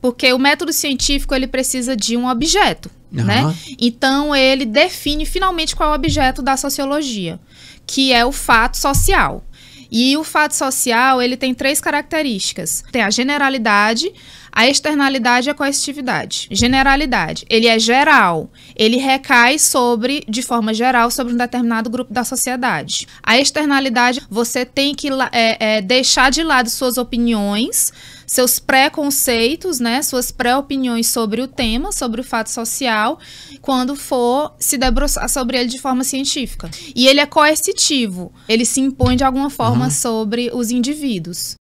Porque o método científico ele precisa de um objeto, uhum. né? Então ele define finalmente qual é o objeto da sociologia, que é o fato social. E o fato social, ele tem três características. Tem a generalidade, a externalidade é coercitividade. Generalidade. Ele é geral. Ele recai sobre, de forma geral, sobre um determinado grupo da sociedade. A externalidade, você tem que é, é, deixar de lado suas opiniões, seus preconceitos, né, suas pré-opiniões sobre o tema, sobre o fato social, quando for se debruçar sobre ele de forma científica. E ele é coercitivo, ele se impõe de alguma forma uhum. sobre os indivíduos.